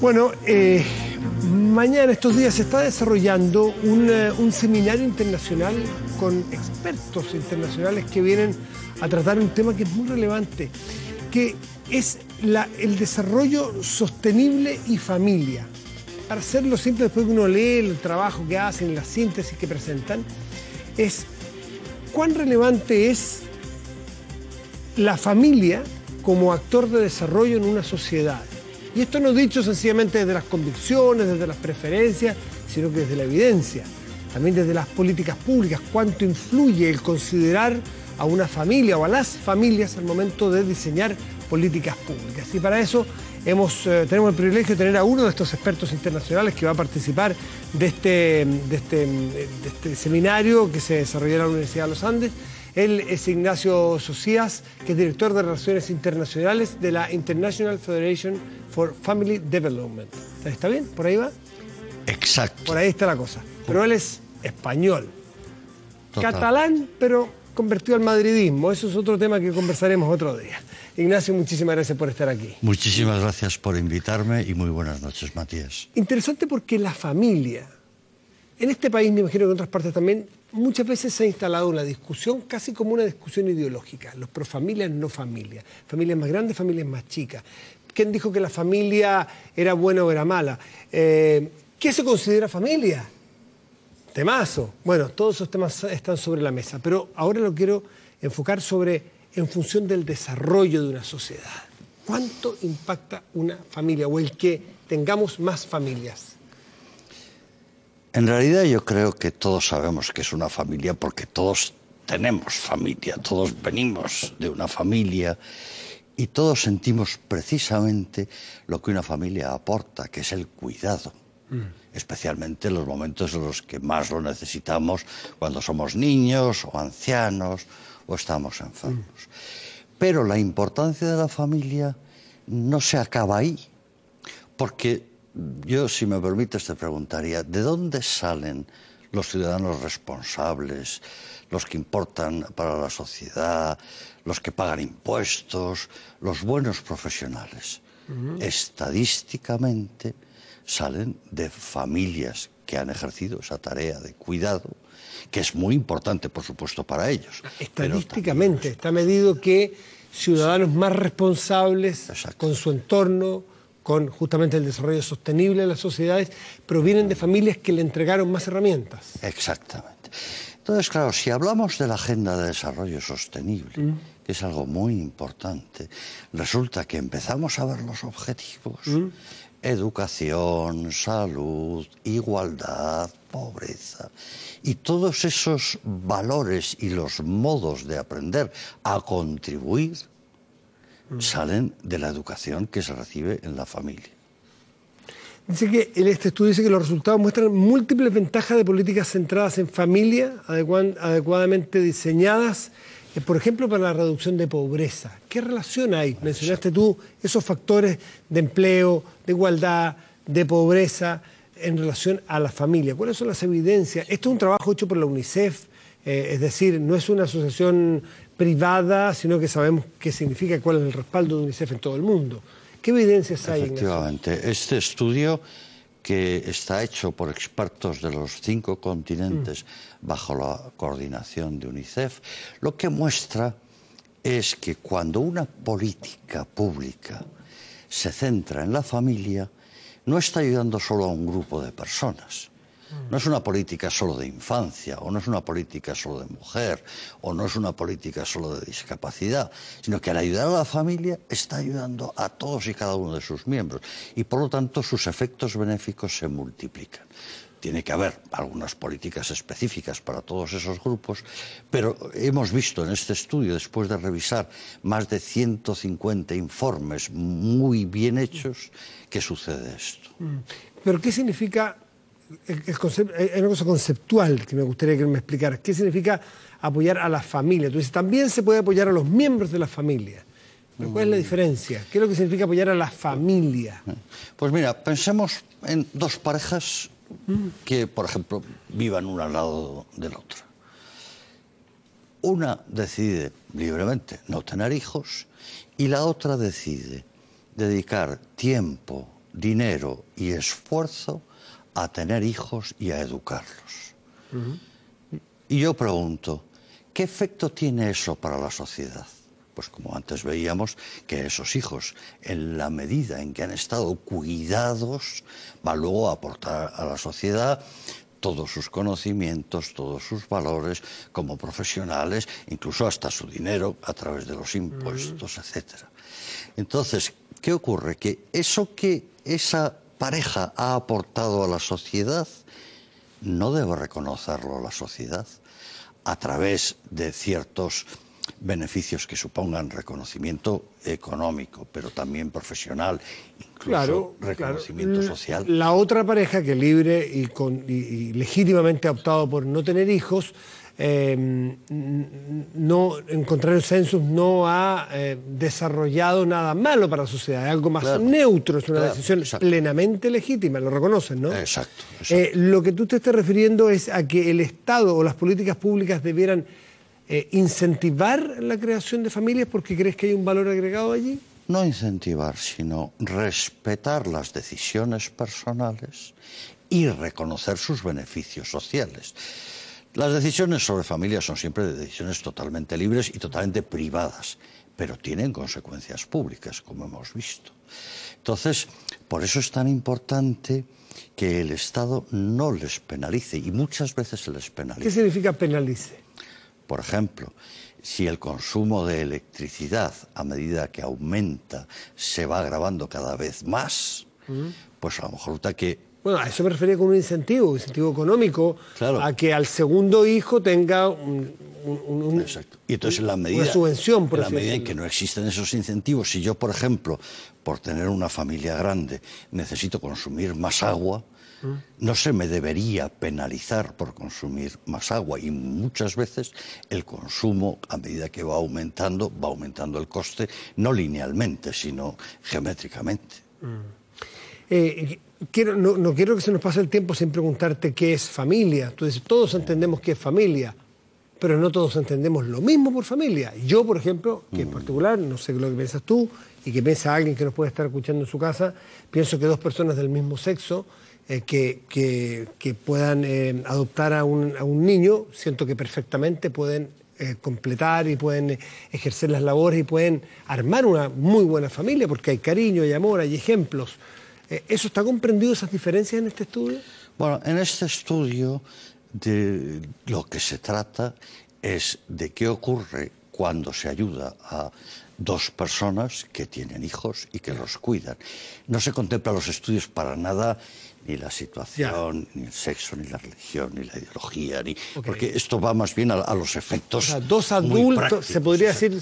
Bueno, mañana eh, mañana, estos días, se está desarrollando eh, un, seminario internacional con expertos internacionales que vienen a tratar un tema que es muy relevante, que es el desarrollo sostenible y familia. Para hacerlo simple, después que uno lee el trabajo que hacen, la síntesis que presentan, es cuán relevante es la familia como actor de desarrollo en una sociedad. Y esto no dicho sencillamente desde las convicciones, desde las preferencias, sino que desde la evidencia, también desde las políticas públicas, cuánto influye el considerar a una familia o a las familias al momento de diseñar políticas públicas. Y para eso eh, tenemos el privilegio de tener a uno de estos expertos internacionales que va a participar de este, de este, de este seminario que se desarrollará en la Universidad de los Andes, él es Ignacio Socias, que es director de Relaciones Internacionales de la International Federation for Family Development. ¿Está bien? ¿Por ahí va? Exacto. Por ahí está la cosa. Pero él es español. Catalán, pero convertido al madridismo. Eso es otro tema que conversaremos otro día. Ignacio, muchísimas gracias por estar aquí. Muchísimas gracias por invitarme y muy buenas noches, Matías. Interesante porque la familia en este país, me imagino que en otras partes también, muchas veces se ha instalado una discusión casi como una discusión ideológica, los profamilias, no familias, familias más grandes, familias más chicas. ¿Quién dijo que la familia era buena o era mala? Eh, ¿Qué se considera familia? Temazo. Bueno, todos esos temas están sobre la mesa, pero ahora lo quiero enfocar sobre en función del desarrollo de una sociedad. ¿Cuánto impacta una familia o el que tengamos más familias? En realidad yo creo que todos sabemos que es una familia porque todos tenemos familia, todos venimos de una familia y todos sentimos precisamente lo que una familia aporta, que es el cuidado. Mm. especialmente en los momentos en los que más lo necesitamos, cuando somos niños o ancianos o estamos enfermos. Mm. Pero la importancia de la familia no se acaba ahí, porque yo, si me permites, te preguntaría, ¿de dónde salen los ciudadanos responsables, los que importan para la sociedad, los que pagan impuestos, los buenos profesionales? Estadísticamente salen de familias que han ejercido esa tarea de cuidado, que es muy importante, por supuesto, para ellos. Estadísticamente está medido que ciudadanos más responsables con su entorno, con justamente el desarrollo sostenible de las sociedades, provienen de familias que le entregaron más herramientas. Exactamente. Entonces, claro, si hablamos de la Agenda de Desarrollo Sostenible, mm. que es algo muy importante, resulta que empezamos a ver los objetivos. Mm. Educación, salud, igualdad, pobreza. Y todos esos valores y los modos de aprender a contribuir Mm. salen de la educación que se recibe en la familia. Dice que este estudio dice que los resultados muestran múltiples ventajas de políticas centradas en familia, adecuadamente diseñadas, eh, por ejemplo, para la reducción de pobreza. ¿Qué relación hay? Mencionaste tú esos factores de empleo, de igualdad, de pobreza en relación a la familia. ¿Cuáles son las evidencias? Esto es un trabajo hecho por la UNICEF, eh, es decir, no es una asociación privada, sino que sabemos qué significa, cuál es el respaldo de UNICEF en todo el mundo. ¿Qué evidencias hay? Efectivamente, este estudio que está hecho por expertos de los cinco continentes mm. bajo la coordinación de UNICEF, lo que muestra es que cuando una política pública se centra en la familia, no está ayudando solo a un grupo de personas, no es una política solo de infancia, o no es una política solo de mujer, o no es una política solo de discapacidad, sino que al ayudar a la familia está ayudando a todos y cada uno de sus miembros. Y por lo tanto sus efectos benéficos se multiplican tiene que haber algunas políticas específicas para todos esos grupos, pero hemos visto en este estudio, después de revisar más de 150 informes muy bien hechos, que sucede esto. Mm. ¿Pero qué significa hay eh, una cosa conceptual que me gustaría que me explicara. ¿Qué significa apoyar a la familia? Tú dices, también se puede apoyar a los miembros de la familia. ¿Cuál es la mm. diferencia? ¿Qué es lo que significa apoyar a la familia? Eh, pues mira, pensemos en dos parejas mm. que, por ejemplo, vivan una al lado del otro Una decide libremente no tener hijos y la otra decide dedicar tiempo, dinero y esfuerzo a tener hijos y a educarlos. Y yo pregunto, ¿qué efecto tiene eso para la sociedad? Pues como antes veíamos, que esos hijos, en la medida en que han estado cuidados, van luego a aportar a la sociedad todos sus conocimientos, todos sus valores como profesionales, incluso hasta su dinero a través de los impuestos, etcétera... etc. Entonces, ¿qué ocurre? Que eso que esa pareja ha aportado a la sociedad, no debe reconocerlo la sociedad a través de ciertos beneficios que supongan reconocimiento económico, pero también profesional, incluso reconocimiento social. La otra pareja que libre y, con, legítimamente ha optado por no tener hijos, em, no, en contrario, Census no ha eh, desarrollado nada malo para la sociedad, es algo más neutro, es una decisión plenamente legítima, lo reconocen, ¿no? Eh, exacto. lo que tú te estás refiriendo es a que el Estado o las políticas públicas debieran eh, incentivar la creación de familias porque crees que hay un valor agregado allí? No incentivar, sino respetar las decisiones personales y reconocer sus beneficios sociales. Las decisiones sobre familias son siempre decisiones totalmente libres y totalmente privadas, pero tienen consecuencias públicas, como hemos visto. Entonces, por eso es tan importante que el Estado no les penalice y muchas veces se les penalice. ¿Qué significa penalice? Por ejemplo, si el consumo de electricidad a medida que aumenta se va agravando cada vez más, pues a lo mejor está que bueno, a eso me refería con un incentivo, un incentivo económico, a que al segundo hijo tenga un, Exacto. Y entonces la medida, una subvención, por la medida en que no existen esos incentivos, si yo, por ejemplo, por tener una familia grande, necesito consumir más agua, no se me debería penalizar por consumir más agua y muchas veces el consumo, a medida que va aumentando, va aumentando el coste, no linealmente, sino geométricamente. Mm. Eh, quiero, no, quiero que se nos pase el tiempo sin preguntarte qué es familia. Tú todos entendemos qué es familia, pero no todos entendemos lo mismo por familia. Yo, por ejemplo, que en mm. particular, no sé lo que piensas tú y que piensa alguien que nos puede estar escuchando en su casa, pienso que dos personas del mismo sexo eh, que, puedan eh, adoptar a un, niño, siento que perfectamente pueden eh, completar y pueden ejercer las labores y pueden armar una muy buena familia, porque hay cariño, hay amor, hay ejemplos. ¿Eso está comprendido, esas diferencias en este estudio? Bueno, en este estudio de lo que se trata es de qué ocurre cuando se ayuda a dos personas que tienen hijos y que los cuidan. No se contempla los estudios para nada, ni la situación, ni el sexo, ni la religión, ni la ideología, ni... porque esto va más bien a, los efectos. dos adultos, se podría decir,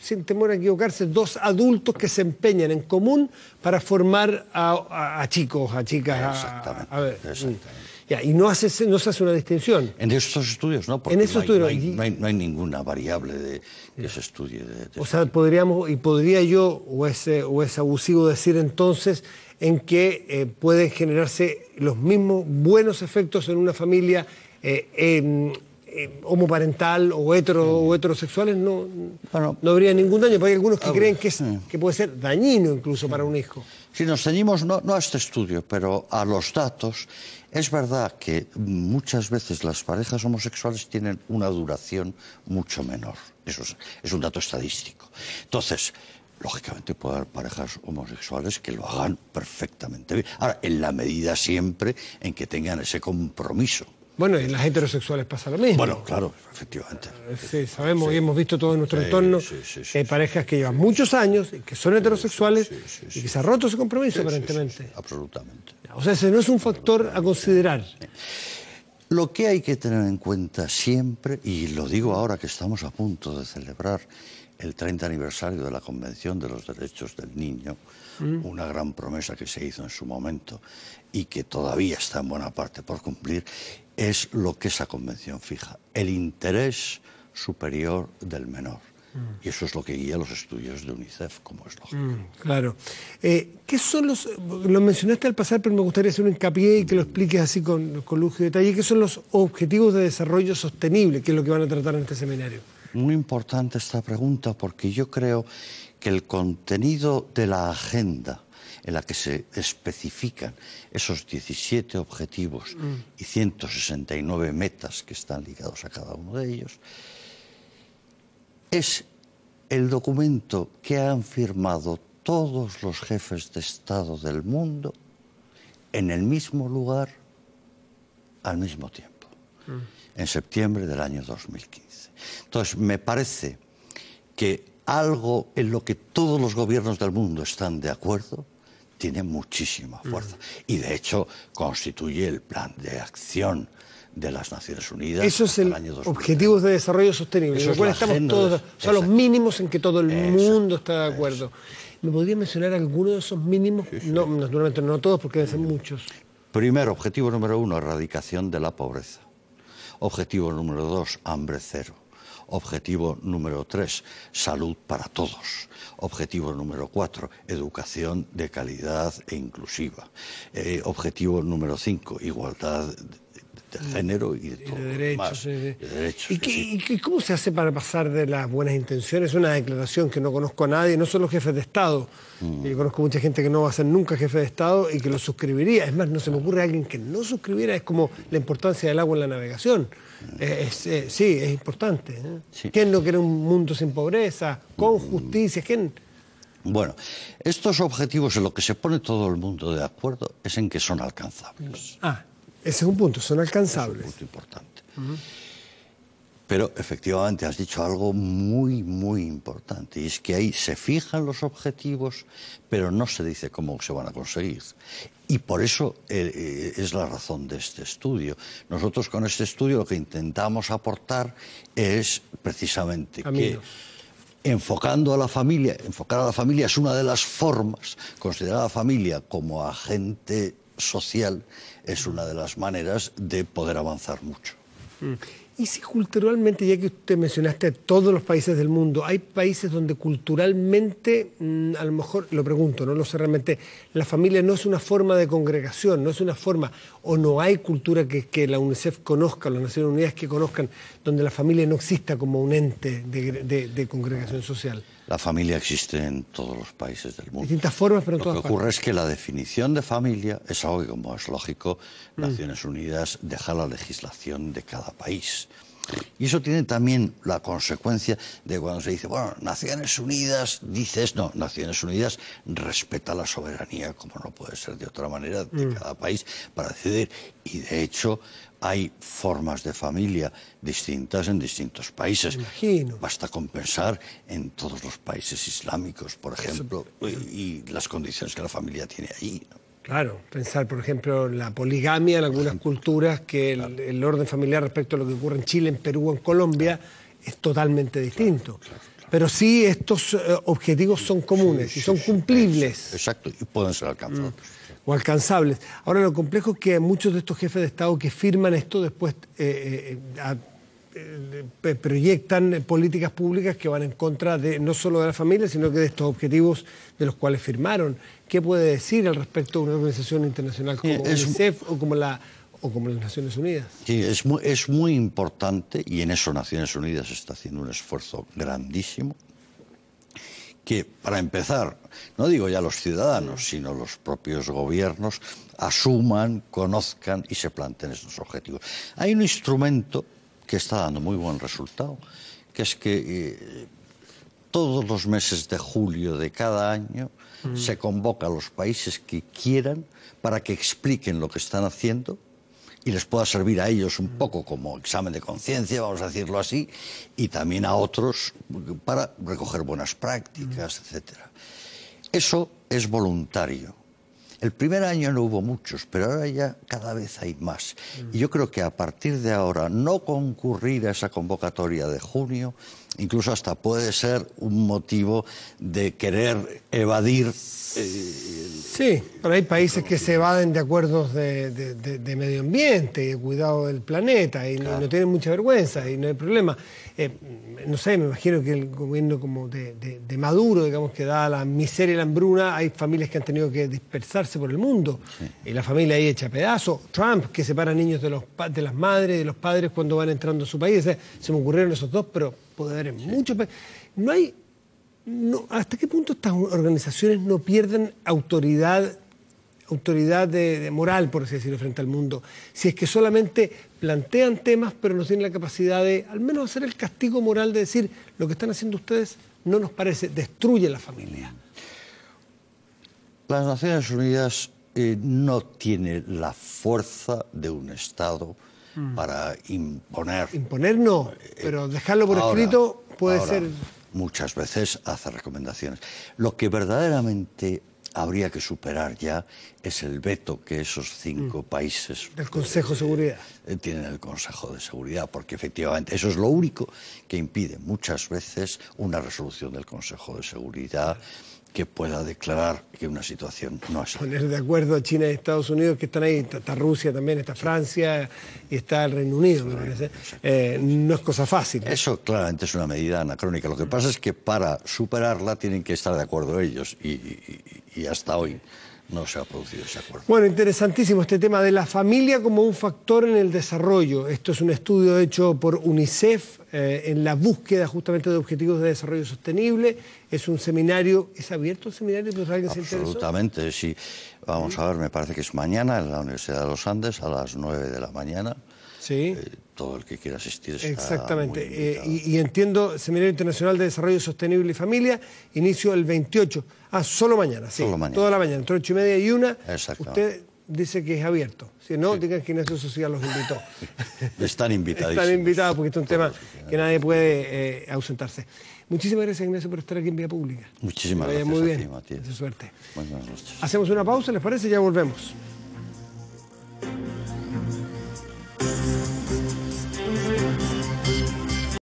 sin temor a equivocarse, dos adultos que se empeñan en común para formar a, chicos, a chicas. exactamente. Mm y no, hace, no se hace una distinción. En esos estudios no, en esos hay, no, hay, ninguna variable de, ese estudio. o sea, podríamos, y podría yo, o es, eh, o es abusivo decir entonces, en que eh, pueden generarse los mismos buenos efectos en una familia eh, homoparental o, hetero, o heterosexuales, no, no habría ningún daño. Porque hay algunos que ah, creen que, que puede ser dañino incluso para un hijo. Si nos ceñimos no, a este estudio, pero a los datos, es verdad que muchas veces las parejas homosexuales tienen una duración mucho menor. Eso es, es un dato estadístico. Entonces, lógicamente puede haber parejas homosexuales que lo hagan perfectamente bien. Ahora, en la medida siempre en que tengan ese compromiso bueno, y en las heterosexuales pasa lo mismo. Bueno, claro, efectivamente. Eh, sí, sabemos y hemos visto todo en nuestro entorno que hay parejas que llevan muchos años, y que son heterosexuales y que se ha roto ese compromiso aparentemente. absolutamente. O sea, ese no es un factor a considerar. Lo que hay que tener en cuenta siempre, y lo digo ahora que estamos a punto de celebrar el 30 aniversario de la Convención de los Derechos del Niño, mm. una gran promesa que se hizo en su momento y que todavía está en buena parte por cumplir, es lo que esa convención fija, el interés superior del menor. Mm. Y eso es lo que guía los estudios de UNICEF, como es lógico. Mm, claro. Eh, ¿Qué son los.? Lo mencionaste al pasar, pero me gustaría hacer un hincapié y que lo expliques así con, con lujo y detalle. ¿Qué son los objetivos de desarrollo sostenible, ¿Qué es lo que van a tratar en este seminario? Muy importante esta pregunta, porque yo creo que el contenido de la agenda en la que se especifican esos 17 objetivos mm. y 169 metas que están ligados a cada uno de ellos, es el documento que han firmado todos los jefes de Estado del mundo en el mismo lugar al mismo tiempo, mm. en septiembre del año 2015. Entonces, me parece que algo en lo que todos los gobiernos del mundo están de acuerdo tiene muchísima fuerza y de hecho constituye el plan de acción de las Naciones Unidas. Eso es el, año Objetivos de Desarrollo Sostenible, estamos todos, son los mínimos en que todo el mundo está de acuerdo. ¿Me podría mencionar alguno de esos mínimos? No, naturalmente no todos, porque deben ser muchos. Primero, objetivo número uno, erradicación de la pobreza. Objetivo número dos, hambre cero. Objetivo número tres, salud para todos. Objetivo número cuatro, educación de calidad e inclusiva. Eh, objetivo número cinco, igualdad de género y de todo. Eh, eh. Y derechos, ¿Y, qué, cómo se hace para pasar de las buenas intenciones? Una declaración que no conozco a nadie, no son los jefes de Estado. Mm. Yo conozco mucha gente que no va a ser nunca jefe de Estado y que lo suscribiría. Es más, no se me ocurre a alguien que no suscribiera. Es como la importancia del agua en la navegación. Eh, sí, es importante. ¿Quién no quiere un mundo sin pobreza, con mm. justicia? ¿Quién? Bueno, estos objetivos en los que se pone todo el mundo de acuerdo es en que son alcanzables. Ah. Ese es un punto, son alcanzables. un punto importante. Pero efectivamente has dicho algo muy, muy importante, y es que ahí se fijan los objetivos, pero no se dice cómo se van a conseguir. Y por eso eh, eh, es la razón de este estudio. Nosotros con este estudio lo que intentamos aportar es precisamente que enfocando a la familia, enfocar a la familia es una de las formas, considerar a la familia como agente social es una de las maneras de poder avanzar mucho. Mm. Y si culturalmente, ya que usted mencionaste todos los países del mundo, hay países donde culturalmente, mm, a lo mejor, lo pregunto, no lo sé realmente, la familia no es una forma de congregación, no es una forma, o no hay cultura que, la UNICEF conozca, las Naciones Unidas que conozcan, donde la familia no exista como un ente de congregación social. La familia existe en todos los países del mundo. Lo que ocurre es que la definición de familia es algo que, como es lógico, mm. Naciones Unidas deja la legislación de cada país. Y eso tiene también la consecuencia de cuando se dice, bueno, Naciones Unidas, dices, no, Naciones Unidas respeta la soberanía, como no puede ser de otra manera, de mm. cada país para decidir. Y de hecho hay formas de familia distintas en distintos países. Basta compensar en todos los países islámicos, por ejemplo, Y, las condiciones que la familia tiene allí. Claro, pensar, por ejemplo, la poligamia en algunas culturas, que el, orden familiar respecto a lo que ocurre en Chile, en Perú o en Colombia es totalmente distinto. Pero sí, estos eh, objetivos son comunes y son cumplibles. exacto, y pueden ser alcanzados. Mm. o alcanzables. Ahora, lo complejo es que muchos de estos jefes de Estado que firman esto después eh, eh, eh, eh, proyectan políticas públicas que van en contra de no solo de la familia, sino que de estos objetivos de los cuales firmaron. ¿Qué puede decir al respecto una organización internacional como el UNICEF o como, la, o como las Naciones Unidas? Sí, es muy, es muy importante, y en eso Naciones Unidas está haciendo un esfuerzo grandísimo, que para empezar, no digo ya los ciudadanos, sino los propios gobiernos, asuman, conozcan y se planteen estos objetivos. Hay un instrumento que está dando muy buen resultado, que es que eh, todos los meses de julio de cada año mm. se convoca a los países que quieran para que expliquen lo que están haciendo y les pueda servir a ellos un mm. poco como examen de conciencia, vamos a decirlo así, y también a otros para recoger buenas prácticas, mm. etc. Eso es voluntario. El primer año no hubo muchos, pero ahora ya cada vez hay más. Mm. Y yo creo que a partir de ahora no concurrir a esa convocatoria de junio, incluso hasta puede ser un motivo de querer evadir. Eh, sí, pero hay países que se evaden de acuerdos de, medio ambiente y de cuidado del planeta y no tienen mucha vergüenza y no hay problema. Eh, no sé, me imagino que el gobierno como de, Maduro, digamos que da la miseria y la hambruna, hay familias que han tenido que dispersarse por el mundo, y la familia ahí hecha pedazos, Trump que separa niños de, los, de las madres, de los padres cuando van entrando a su país, se me ocurrieron esos dos, pero puede haber en muchos No hay, no, ¿hasta qué punto estas organizaciones no pierden autoridad? autoridad de, moral, por así decirlo, frente al mundo, si es que solamente plantean temas pero no tienen la capacidad de al menos hacer el castigo moral de decir lo que están haciendo ustedes no nos parece, destruye la familia. Las Naciones Unidas eh, no tiene la fuerza de un Estado mm. para imponer. Imponer no, eh, pero dejarlo por escrito puede ser. Muchas veces hace recomendaciones. Lo que verdaderamente habría que superar ya es el veto que esos cinco mm. países... Del Consejo de Seguridad. Eh, tienen el Consejo de Seguridad, porque efectivamente eso es lo único que impide muchas veces una resolución del Consejo de Seguridad que pueda declarar que una situación no es. Poner de acuerdo a China y Estados Unidos, que están ahí, está, Rusia también, está Francia y está el Reino Unido, me parece. Eh, no es cosa fácil. Eso claramente es una medida anacrónica. Lo que pasa es que para superarla tienen que estar de acuerdo ellos y hasta hoy no se ha producido ese acuerdo. Bueno, interesantísimo este tema de la familia como un factor en el desarrollo. Esto es un estudio hecho por UNICEF eh, en la búsqueda justamente de objetivos de desarrollo sostenible. Es un seminario, ¿es abierto el seminario? Absolutamente, sí. Vamos a ver, me parece que es mañana en la Universidad de los Andes a las 9 de la mañana. Sí. Eh, todo el que quiera asistir. Está Exactamente. Muy eh, y, y, entiendo, Seminario Internacional de Desarrollo Sostenible y Familia, inicio el 28. Ah, solo mañana, sí. Solo mañana. Toda la mañana, entre ocho y media y una. Exacto. Usted dice que es abierto. Si no, digan que Ignacio Social los invitó. Están invitados. Están invitados porque este es un tema que nadie puede eh, ausentarse. Muchísimas gracias, Ignacio, por estar aquí en Vía Pública. Muchísimas gracias. Muy bien. De suerte. Buenas noches. Hacemos una pausa, ¿les parece? Ya volvemos.